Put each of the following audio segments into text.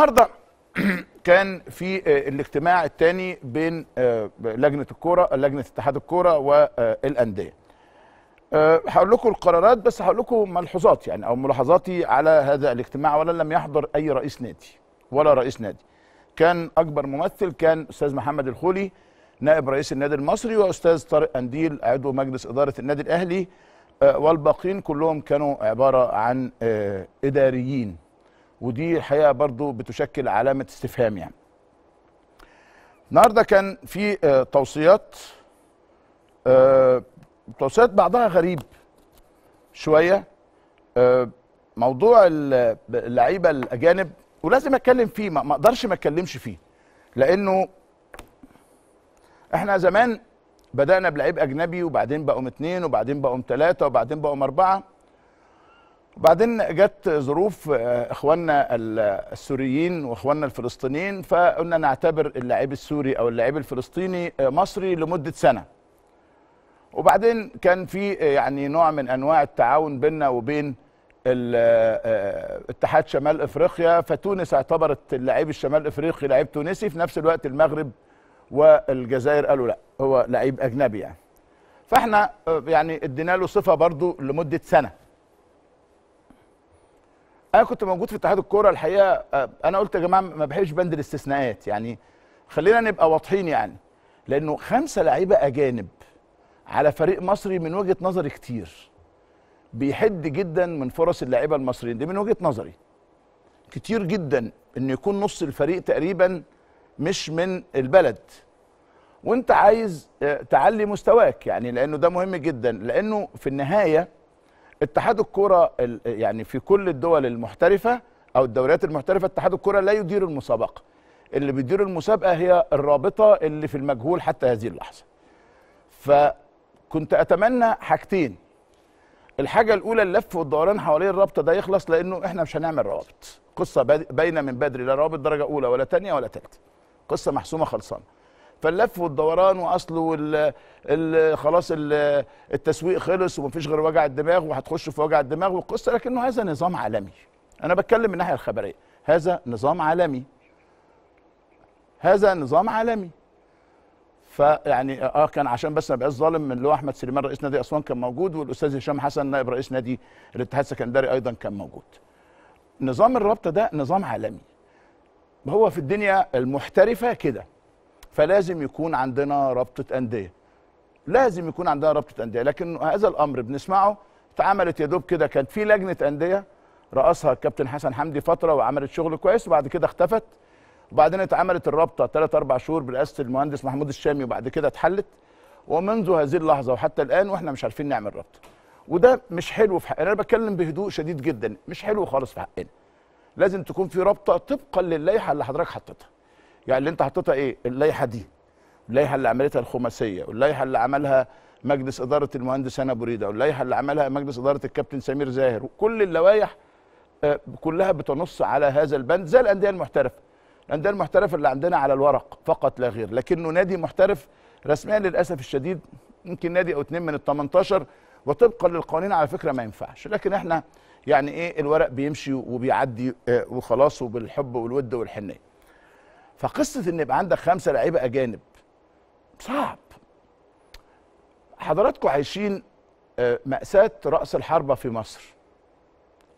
النهارده كان في آه، الاجتماع الثاني بين آه، لجنه الكوره لجنه اتحاد الكوره والانديه آه، هقول لكم القرارات بس هقول لكم ملحوظات يعني او ملاحظاتي على هذا الاجتماع ولا لم يحضر اي رئيس نادي ولا رئيس نادي كان اكبر ممثل كان استاذ محمد الخولي نائب رئيس النادي المصري واستاذ طارق قنديل عضو مجلس اداره النادي الاهلي والباقين كلهم كانوا عباره عن اداريين ودي الحقيقه برضو بتشكل علامه استفهام يعني النهارده كان في آه، توصيات آه، توصيات بعضها غريب شويه آه، موضوع اللعيبه الاجانب ولازم اتكلم فيه ما اقدرش ما اتكلمش فيه لانه احنا زمان بدانا بلعيب اجنبي وبعدين بقوا اثنين وبعدين بقوا ثلاثه وبعدين بقوا اربعه بعدين جت ظروف آه، اخواننا السوريين واخواننا الفلسطينيين فقلنا نعتبر اللاعب السوري او اللاعب الفلسطيني آه، مصري لمده سنه وبعدين كان في آه، يعني نوع من انواع التعاون بيننا وبين اتحاد شمال افريقيا فتونس اعتبرت اللاعب الشمال افريقي لاعب تونسي في نفس الوقت المغرب والجزائر قالوا لا هو لعيب اجنبي يعني فاحنا يعني ادينا له صفه برضو لمده سنه انا كنت موجود في اتحاد الكوره الحقيقه آه، انا قلت يا جماعه ما بحبش بند الاستثناءات يعني خلينا نبقى واضحين يعني لانه خمسه لعيبه اجانب على فريق مصري من وجهه نظري كتير بيحد جدا من فرص اللعيبه المصريين دي من وجهه نظري كتير جدا ان يكون نص الفريق تقريبا مش من البلد وانت عايز آه، تعلي مستواك يعني لانه ده مهم جدا لانه في النهايه اتحاد الكوره يعني في كل الدول المحترفه او الدوريات المحترفه اتحاد الكوره لا يدير المسابقه اللي بيدير المسابقه هي الرابطه اللي في المجهول حتى هذه اللحظه فكنت اتمنى حاجتين الحاجه الاولى اللف والدوران حوالين الرابطه ده يخلص لانه احنا مش هنعمل روابط قصه باينه من بدري لا روابط درجه اولى ولا ثانيه ولا ثالثه قصه محسومه خلصانه فاللف والدوران واصله ال ال خلاص ال التسويق خلص ومفيش غير وجع الدماغ وهتخش في وجع الدماغ والقصه لكنه هذا نظام عالمي انا بتكلم من الناحيه الخبريه هذا نظام عالمي هذا نظام عالمي فيعني اه كان عشان بس ما بقاش ظالم اللي هو احمد سليمان رئيس نادي اسوان كان موجود والاستاذ هشام حسن نائب رئيس نادي الاتحاد السكندري ايضا كان موجود. نظام الرابطه ده نظام عالمي. هو في الدنيا المحترفه كده فلازم يكون عندنا رابطه انديه لازم يكون عندنا رابطه انديه لكن هذا الامر بنسمعه اتعملت يا دوب كده كانت في لجنه انديه رأسها الكابتن حسن حمدي فتره وعملت شغل كويس وبعد كده اختفت وبعدين اتعملت الرابطه ثلاث اربع شهور برئاسه المهندس محمود الشامي وبعد كده اتحلت ومنذ هذه اللحظه وحتى الان واحنا مش عارفين نعمل رابطه وده مش حلو في حقنا انا بتكلم بهدوء شديد جدا مش حلو خالص في حقنا لازم تكون في رابطه طبقا للائحه اللي حضرتك حطيتها يعني اللي انت حطيتها ايه اللائحه دي اللائحه اللي عملتها الخماسيه واللائحه اللي عملها مجلس اداره المهندس ابو بريده واللائحه اللي عملها مجلس اداره الكابتن سمير زاهر وكل اللوائح آه، كلها بتنص على هذا البند زي الانديه المحترفه الانديه المحترفه اللي عندنا على الورق فقط لا غير لكنه نادي محترف رسميا للاسف الشديد يمكن نادي او اتنين من ال 18 وطبقا للقوانين على فكره ما ينفعش لكن احنا يعني ايه الورق بيمشي وبيعدي آه، وخلاص وبالحب والود والحنيه فقصه ان يبقى عندك خمسه لعيبه اجانب صعب حضراتكم عايشين آه، مأساة رأس الحربة في مصر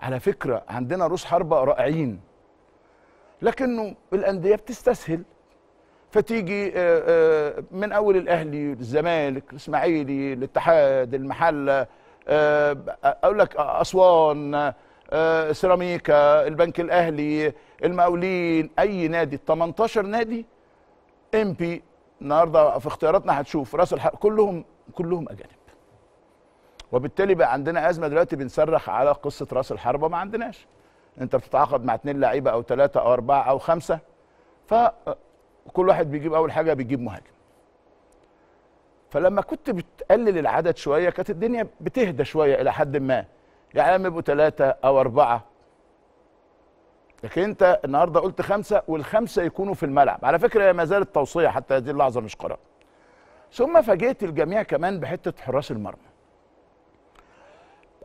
على فكرة عندنا رؤوس حربة رائعين لكنه الأندية بتستسهل فتيجي آه، آه، من أول الأهلي الزمالك الإسماعيلي الاتحاد المحلة أقول لك أسوان سيراميكا البنك الأهلي المقاولين اي نادي 18 نادي ام بي النهارده في اختياراتنا هتشوف راس الحرب كلهم كلهم اجانب وبالتالي بقى عندنا ازمه دلوقتي بنصرخ على قصه راس الحربه ما عندناش انت بتتعاقد مع اثنين لعيبه او ثلاثه او اربعه او خمسه فكل واحد بيجيب اول حاجه بيجيب مهاجم فلما كنت بتقلل العدد شويه كانت الدنيا بتهدى شويه الى حد ما يعني لما يبقوا ثلاثه او اربعه لكن انت النهارده قلت خمسه والخمسه يكونوا في الملعب على فكره ما زالت توصيه حتى هذه اللحظه مش قرار ثم فاجئت الجميع كمان بحته حراس المرمى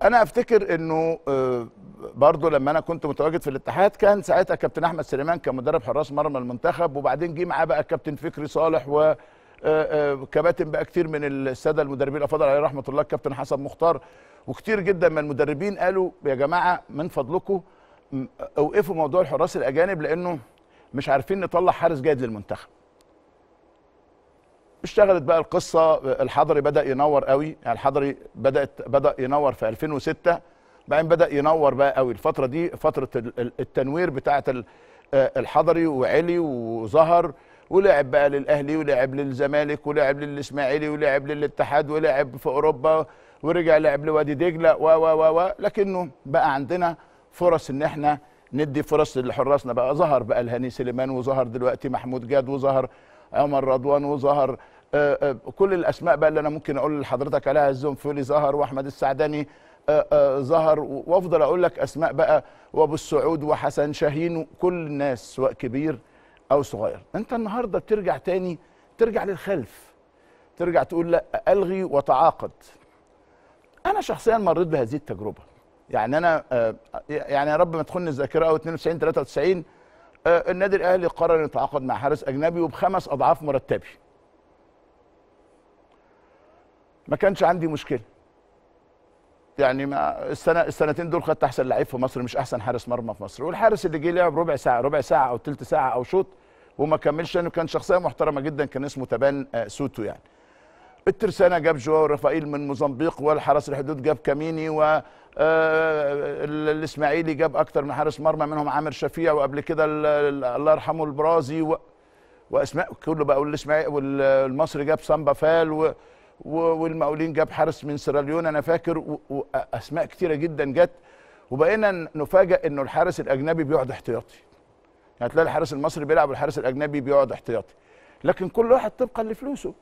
انا افتكر انه آه، برضه لما انا كنت متواجد في الاتحاد كان ساعتها كابتن احمد سليمان كان مدرب حراس مرمى المنتخب وبعدين جه معاه بقى كابتن فكري صالح و آه، آه، كباتن بقى كتير من الساده المدربين الافاضل عليه رحمه الله الكابتن حسن مختار وكتير جدا من المدربين قالوا يا جماعه من فضلكم اوقفوا موضوع الحراس الاجانب لانه مش عارفين نطلع حارس جيد للمنتخب اشتغلت بقى القصه الحضري بدا ينور قوي يعني الحضري بدات بدا ينور في 2006 بعدين بدا ينور بقى قوي الفتره دي فتره التنوير بتاعه آه، الحضري وعلي وظهر ولعب بقى للاهلي ولعب للزمالك ولعب للاسماعيلي ولعب للاتحاد ولعب في اوروبا ورجع لعب لوادي دجله و و و لكنه بقى عندنا فرص ان احنا ندي فرص لحراسنا بقى ظهر بقى الهاني سليمان وظهر دلوقتي محمود جاد وظهر عمر رضوان وظهر آه، آه، كل الاسماء بقى اللي انا ممكن اقول لحضرتك عليها الزنفولي ظهر واحمد السعداني آه، ظهر وافضل اقول لك اسماء بقى وابو السعود وحسن شاهين كل الناس سواء كبير او صغير انت النهارده بترجع تاني ترجع للخلف ترجع تقول لا الغي وتعاقد انا شخصيا مريت بهذه التجربه يعني انا آه، يعني يا رب ما تخن الذاكره قوي 92 93 النادي الاهلي قرر يتعاقد مع حارس اجنبي وبخمس اضعاف مرتبي ما كانش عندي مشكله يعني ما السنه السنتين دول خدت احسن لعيب في مصر مش احسن حارس مرمى في مصر والحارس اللي جه لعب ربع ساعه ربع ساعه او ثلث ساعه او شوط وما كملش لانه كان شخصيه محترمه جدا كان اسمه تبان آه، سوتو يعني الترسانة جاب جواو رافائيل من موزمبيق والحرس الحدود جاب كاميني و... آه، الاسماعيلي جاب اكتر من حارس مرمى منهم عامر شفيع وقبل كده الله يرحمه البرازي و... واسماء كله بقى والاسماعيلي والمصري جاب سامبا فال و... و... والمقاولين جاب حارس من سيراليون انا فاكر و... واسماء كتيره جدا جت وبقينا نفاجئ انه الحارس الاجنبي بيقعد احتياطي يعني تلاقي الحارس المصري بيلعب والحارس الاجنبي بيقعد احتياطي لكن كل واحد طبقا لفلوسه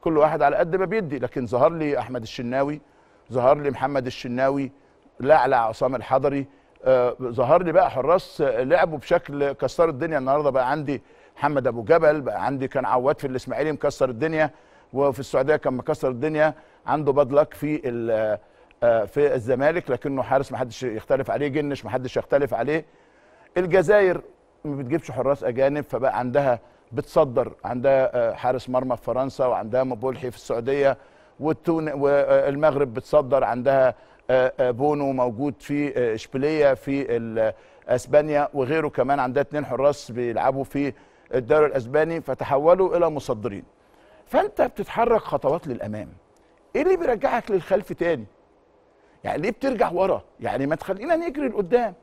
كل واحد على قد ما بيدي لكن ظهر لي احمد الشناوي ظهر لي محمد الشناوي لعلع عصام الحضري آه، ظهر لي بقى حراس آه، لعبوا بشكل كسر الدنيا النهارده بقى عندي محمد ابو جبل بقى عندي كان عواد في الاسماعيلي مكسر الدنيا وفي السعوديه كان مكسر الدنيا عنده بدلك في آه، في الزمالك لكنه حارس ما حدش يختلف عليه جنش ما حدش يختلف عليه الجزائر ما بتجيبش حراس اجانب فبقى عندها بتصدر عندها حارس مرمى في فرنسا وعندها مبولحي في السعوديه والتون والمغرب بتصدر عندها آه، آه، بونو موجود في آه، اشبيليه في اسبانيا وغيره كمان عندها اتنين حراس بيلعبوا في الدوري الاسباني فتحولوا الى مصدرين فانت بتتحرك خطوات للامام ايه اللي بيرجعك للخلف تاني يعني ليه بترجع ورا يعني ما تخلينا نجري لقدام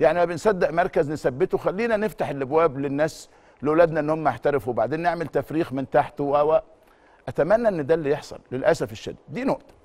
يعني ما بنصدق مركز نثبته خلينا نفتح الابواب للناس لاولادنا ان هم يحترفوا وبعدين نعمل تفريخ من تحت و اتمنى ان ده اللي يحصل للاسف الشديد دي نقطه